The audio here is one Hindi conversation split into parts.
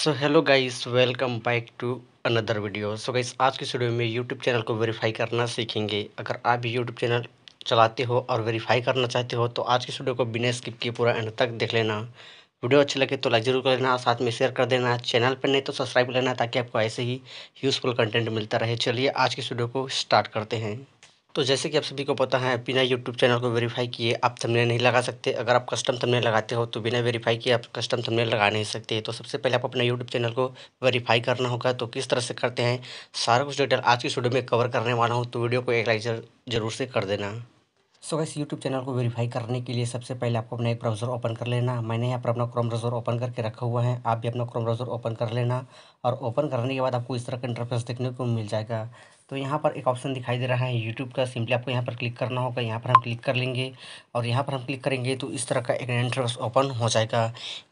so hello guys welcome back to another video so guys आज की वीडियो में यूट्यूब चैनल को वेरीफाई करना सीखेंगे अगर आप भी यूट्यूब चैनल चलाते हो और वेरीफाई करना चाहते हो तो आज की वीडियो को बिना स्किप किए पूरा एंड तक देख लेना वीडियो अच्छी लगे तो लाइक जरूर कर लेना साथ में शेयर कर देना चैनल पर नहीं तो सब्सक्राइब कर लेना ताकि आपको ऐसे ही यूज़फुल कंटेंट मिलता रहे चलिए आज की वीडियो को स्टार्ट करते हैं तो जैसे कि आप सभी को पता है बिना यूट्यूब चैनल को वेरीफाई किए आप थंबनेल नहीं लगा सकते अगर आप कस्टम थंबनेल लगाते हो तो बिना वेरीफाई किए आप कस्टम थंबनेल लगा नहीं सकते तो सबसे पहले आप अपना यूट्यूब चैनल को वेरीफाई करना होगा तो किस तरह से करते हैं सारा कुछ डिटेल आज की वीडियो में कवर करने वाला हूँ तो वीडियो को एक लाइक जरूर से कर देना सो so, यूट्यूब चैनल को वेरीफाई करने के लिए सबसे पहले आपको अपना एक ब्राउज़र ओपन कर लेना मैंने यहाँ पर अपना क्रोम ब्राउज़र ओपन करके रखा हुआ है आप भी अपना क्रोम ब्राउज़र ओपन कर लेना और ओपन करने के बाद आपको इस तरह का इंटरफेस देखने को मिल जाएगा तो यहाँ पर एक ऑप्शन दिखाई दे रहा है यूट्यूब का सिंपली आपको यहाँ पर क्लिक करना होगा यहाँ पर हम क्लिक कर लेंगे और यहाँ पर हम क्लिक करेंगे तो इस तरह का एक इंटरव्यूस ओपन हो जाएगा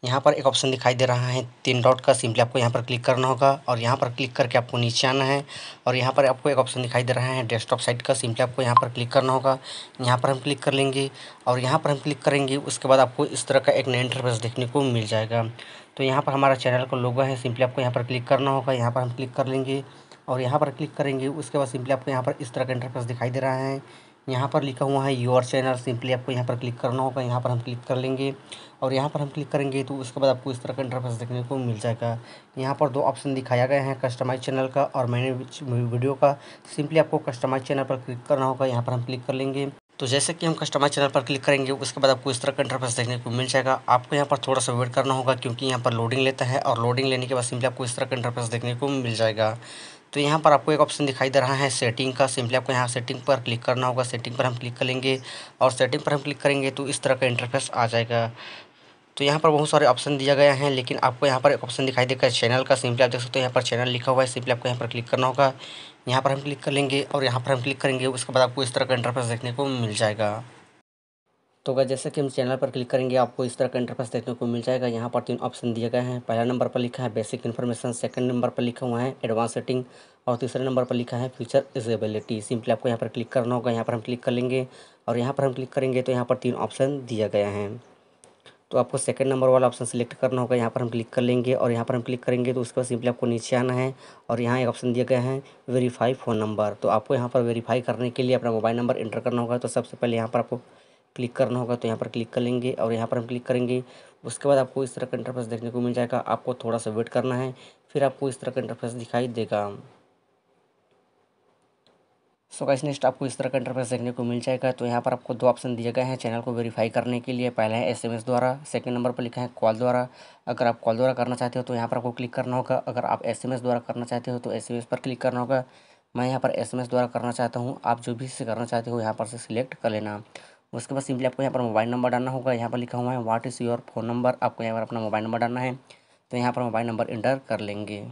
यहाँ पर एक ऑप्शन दिखाई दे रहा है तीन डॉट का सिंपली आपको यहाँ पर क्लिक करना होगा और यहाँ पर क्लिक करके आपको नीचे आना है और यहाँ पर आपको एक ऑप्शन दिखाई दे रहा है डेस्कटॉप साइट का सिंपली आपको यहाँ पर क्लिक करना होगा यहाँ पर हम क्लिक कर लेंगे और यहाँ पर हम क्लिक करेंगे उसके बाद आपको इस तरह का एक नया इंटरफेस देखने को मिल जाएगा तो यहाँ पर हमारा चैनल का लोगो है सिंपली आपको यहाँ पर क्लिक करना होगा यहाँ पर हम क्लिक कर लेंगे और यहाँ पर क्लिक करेंगे उसके बाद सिंपली आपको यहाँ पर इस तरह का इंटरफेस दिखाई दे रहा है यहाँ पर लिखा हुआ है योर चैनल सिंपली आपको यहाँ पर क्लिक करना होगा यहाँ पर हम क्लिक कर लेंगे और यहाँ पर हम क्लिक करेंगे तो उसके बाद आपको इस तरह का इंटरफेस देखने को मिल जाएगा यहाँ पर दो ऑप्शन दिखाया गया है कस्टमाइज चैनल का और मैंने वीडियो का सिंपली आपको कस्टमाइज चैनल पर क्लिक करना होगा यहाँ पर हम क्लिक कर लेंगे तो जैसे कि हम कस्टमाइज चैनल पर क्लिक करेंगे उसके बाद आपको इस तरह का इंटरफेस देखने को मिल जाएगा आपको यहाँ पर थोड़ा सा वेट करना होगा क्योंकि यहाँ पर लोडिंग लेता है और लोडिंग लेने के बाद सिंपली आपको इस तरह का इंटरफेस देखने को मिल जाएगा तो यहाँ पर आपको एक ऑप्शन दिखाई दे रहा है सेटिंग का सिंपली आपको यहाँ सेटिंग पर क्लिक करना होगा सेटिंग पर हम क्लिक करेंगे और सेटिंग पर हम क्लिक करेंगे तो इस तरह का इंटरफेस आ जाएगा तो यहाँ पर बहुत सारे ऑप्शन दिया गया है लेकिन आपको यहाँ पर एक ऑप्शन दिखाई देगा चैनल का सिंपली आप देख सकते हो यहाँ पर चैनल लिखा हुआ है सिंपली आपको यहाँ पर क्लिक करना होगा यहाँ पर हम क्लिक कर लेंगे और यहाँ पर हम क्लिक करेंगे उसके बाद आपको इस तरह का इंटरफेस देखने को मिल जाएगा तो वह जैसे कि हम चैनल पर क्लिक करेंगे आपको इस तरह का इंटरफेस देखने को मिल जाएगा यहाँ पर तीन ऑप्शन दिए गए हैं पहला नंबर पर लिखा है बेसिक इन्फॉर्मेशन सेकंड नंबर पर लिखा हुआ है एडवांस सेटिंग और तीसरे नंबर पर लिखा है फ्यूचर इजेबिलिटी सिंपली आपको यहाँ पर क्लिक करना होगा यहाँ पर हम क्लिक कर लेंगे और यहाँ पर हम क्लिक करेंगे तो यहाँ पर तीन ऑप्शन दिया गया है तो आपको सेकंड नंबर वाला ऑप्शन सिलेक्ट करना होगा यहाँ पर हम क्लिक कर लेंगे और यहाँ पर हम क्लिक करेंगे तो उसके बाद सिंपली आपको नीचे आना है और यहाँ एक ऑप्शन दिया गया है वेरीफाई फ़ोन नंबर तो आपको यहाँ पर वेरीफाई करने के लिए अपना मोबाइल नंबर इंटर करना होगा तो सबसे पहले यहाँ पर आपको क्लिक करना होगा तो यहाँ पर क्लिक कर लेंगे और यहाँ पर हम क्लिक करेंगे उसके बाद आपको इस तरह का इंटरफेस देखने को मिल जाएगा आपको थोड़ा सा वेट करना है फिर आपको इस तरह का इंटरफेस दिखाई देगा सो गाइस नेक्स्ट आपको इस तरह का इंटरफेस देखने को मिल जाएगा तो यहाँ पर आपको दो ऑप्शन दिए गए हैं चैनल को वेरीफाई करने के लिए पहला है एसएमएस द्वारा सेकंड नंबर पर लिखा है कॉल द्वारा अगर आप कॉल द्वारा करना चाहते हो तो यहाँ पर आपको क्लिक करना होगा अगर आप एसएमएस द्वारा करना चाहते हो तो एस पर क्लिक करना होगा मैं यहाँ पर एस द्वारा करना चाहता हूँ आप जो भी इससे करना चाहते हो यहाँ पर से सिलेक्ट कर लेना उसके बाद सिंपली आपको यहाँ पर मोबाइल नंबर डालना होगा यहाँ पर लिखा हुआ है what is your phone number आपको यहाँ पर अपना मोबाइल नंबर डालना है तो यहाँ पर मोबाइल नंबर इंटर कर लेंगे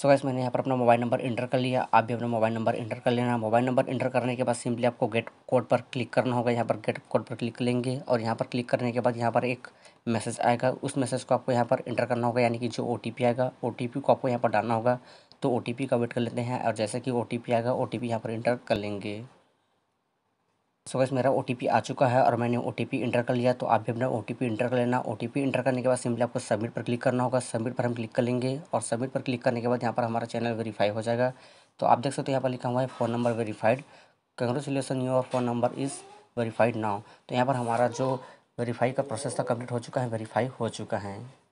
सो गैस मैंने यहाँ पर अपना मोबाइल नंबर इंटर कर लिया आप भी अपना मोबाइल नंबर इंटर कर लेना मोबाइल नंबर इंटर करने के बाद सिंपली आपको गेट कोड पर क्लिक करना होगा यहाँ पर गेट कोड पर क्लिक लेंगे और यहाँ पर क्लिक करने के बाद यहाँ पर एक मैसेज आएगा उस मैसेज को आपको यहाँ पर इंटर करना होगा यानी कि जो ओ आएगा ओ को आपको यहाँ पर डालना होगा तो ओ का वेट कर लेते हैं और जैसे कि ओ आएगा ओ टी यहाँ पर इंटर कर लेंगे सो गैस मेरा ओ आ चुका है और मैंने ओ इंटर कर लिया तो आप भी अपना ओ इंटर कर लेना ओ इंटर करने के बाद सिंपली आपको सबमिट पर क्लिक करना होगा सबमिट पर हम क्लिक कर लेंगे और सबमिट पर क्लिक करने के बाद यहाँ पर हमारा चैनल वेरीफाई हो जाएगा तो आप देख सकते हो यहाँ पर लिखा हुआ है phone number verified congratulation your phone number is verified now तो यहाँ पर हमारा जो वेरीफाई का प्रोसेस था कंप्लीट हो चुका है वेरीफाई हो चुका है